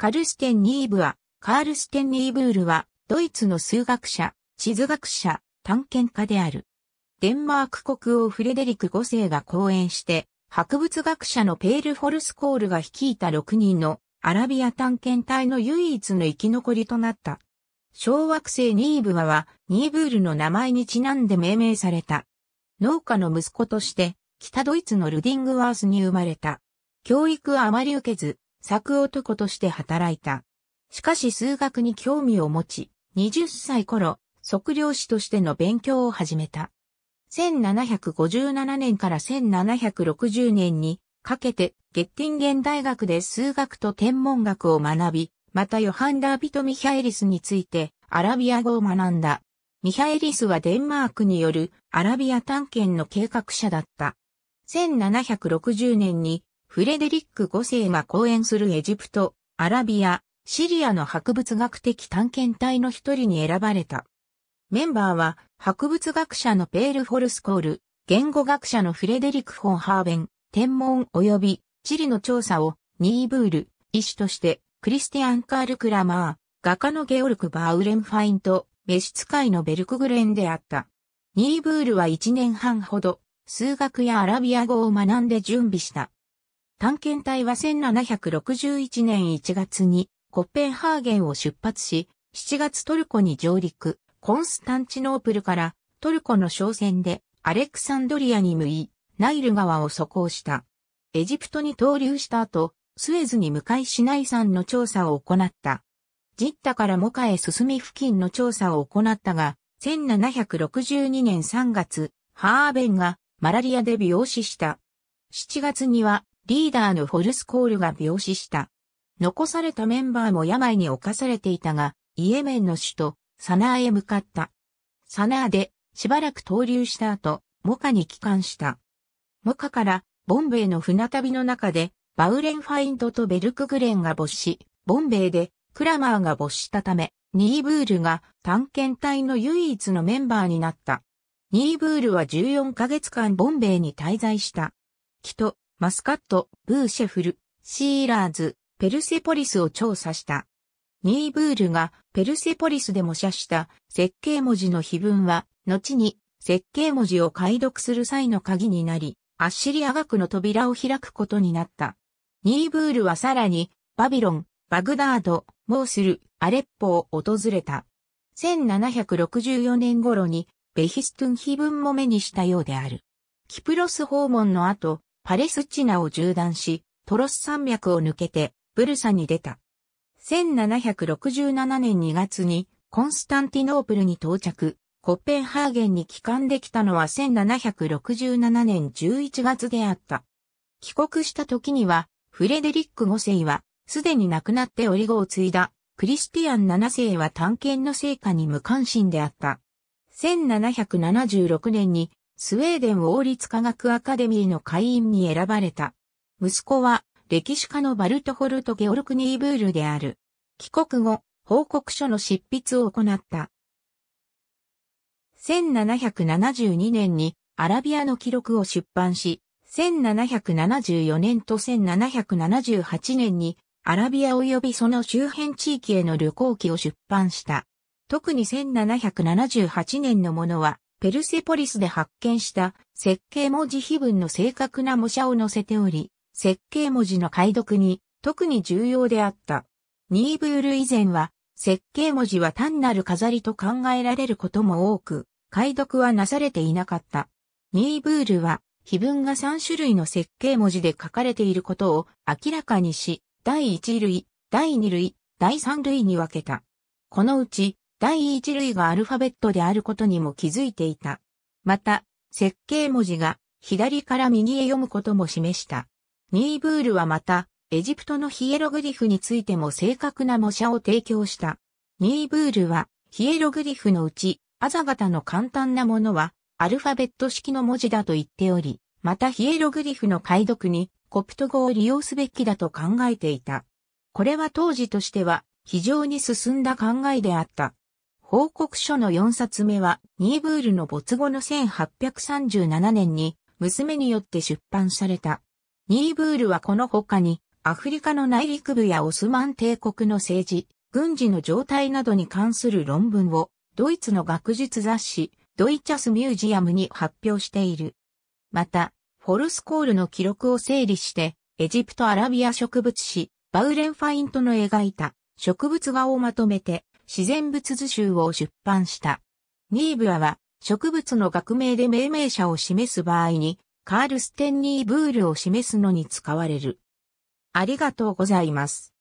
カルステン・ニーブは、カールステン・ニーブールは、ドイツの数学者、地図学者、探検家である。デンマーク国王フレデリク5世が講演して、博物学者のペール・フォルスコールが率いた6人のアラビア探検隊の唯一の生き残りとなった。小惑星ニーブアはニーブールの名前にちなんで命名された。農家の息子として北ドイツのルディングワースに生まれた。教育はあまり受けず、作男として働いた。しかし数学に興味を持ち、20歳頃、測量士としての勉強を始めた。1757年から1760年にかけてゲッティンゲン大学で数学と天文学を学び、またヨハンダー・ビト・ミヒャエリスについてアラビア語を学んだ。ミヒャエリスはデンマークによるアラビア探検の計画者だった。1760年にフレデリック5世が講演するエジプト、アラビア、シリアの博物学的探検隊の一人に選ばれた。メンバーは、博物学者のペール・フォルスコール、言語学者のフレデリック・フォン・ハーベン、天文及び地理の調査を、ニーブール、医師として、クリスティアン・カール・クラマー、画家のゲオルク・バウレンファインと、召使いのベルクグレンであった。ニーブールは1年半ほど、数学やアラビア語を学んで準備した。探検隊は1761年1月にコッペンハーゲンを出発し、7月トルコに上陸、コンスタンチノープルからトルコの商船でアレクサンドリアに向い、ナイル川を渡行した。エジプトに投留した後、スエズに向かいナイ山の調査を行った。ジッタからモカへ進み付近の調査を行ったが、1762年3月、ハーベンがマラリアで病死した。7月にはリーダーのフォルスコールが病死した。残されたメンバーも病に侵されていたが、イエメンの首都、サナーへ向かった。サナーで、しばらく投留した後、モカに帰還した。モカから、ボンベイの船旅の中で、バウレンファイントとベルクグレンが没し、ボンベイで、クラマーが没したため、ニーブールが探検隊の唯一のメンバーになった。ニーブールは14ヶ月間ボンベイに滞在した。っとマスカット、ブーシェフル、シーラーズ、ペルセポリスを調査した。ニーブールがペルセポリスで模写した設計文字の碑文は、後に設計文字を解読する際の鍵になり、アッシリア学の扉を開くことになった。ニーブールはさらに、バビロン、バグダード、モースル、アレッポを訪れた。1764年頃に、ベヒストゥン碑文も目にしたようである。キプロス訪問の後、パレスチナを縦断し、トロス山脈を抜けて、ブルサに出た。1767年2月に、コンスタンティノープルに到着、コッペンハーゲンに帰還できたのは1767年11月であった。帰国した時には、フレデリック5世は、すでに亡くなってオリゴを継いだ、クリスティアン7世は探検の成果に無関心であった。1776年にスウェーデン王立科学アカデミーの会員に選ばれた。息子は歴史家のバルトホルト・ゲオルク・ニーブールである。帰国後、報告書の執筆を行った。1772年にアラビアの記録を出版し、1774年と1778年にアラビア及びその周辺地域への旅行記を出版した。特に1778年のものはペルセポリスで発見した設計文字碑文の正確な模写を載せており、設計文字の解読に特に重要であった。ニーブール以前は、設計文字は単なる飾りと考えられることも多く、解読はなされていなかった。ニーブールは、碑文が3種類の設計文字で書かれていることを明らかにし、第1類、第2類、第3類に分けた。このうち、第一類がアルファベットであることにも気づいていた。また、設計文字が左から右へ読むことも示した。ニーブールはまた、エジプトのヒエログリフについても正確な模写を提供した。ニーブールは、ヒエログリフのうち、アザ型の簡単なものは、アルファベット式の文字だと言っており、またヒエログリフの解読に、コプト語を利用すべきだと考えていた。これは当時としては、非常に進んだ考えであった。報告書の4冊目は、ニーブールの没後の1837年に、娘によって出版された。ニーブールはこの他に、アフリカの内陸部やオスマン帝国の政治、軍事の状態などに関する論文を、ドイツの学術雑誌、ドイチャスミュージアムに発表している。また、フォルスコールの記録を整理して、エジプトアラビア植物誌、バウレンファイントの描いた植物画をまとめて、自然物図集を出版した。ニーブアは植物の学名で命名者を示す場合に、カール・ステンニー・ブールを示すのに使われる。ありがとうございます。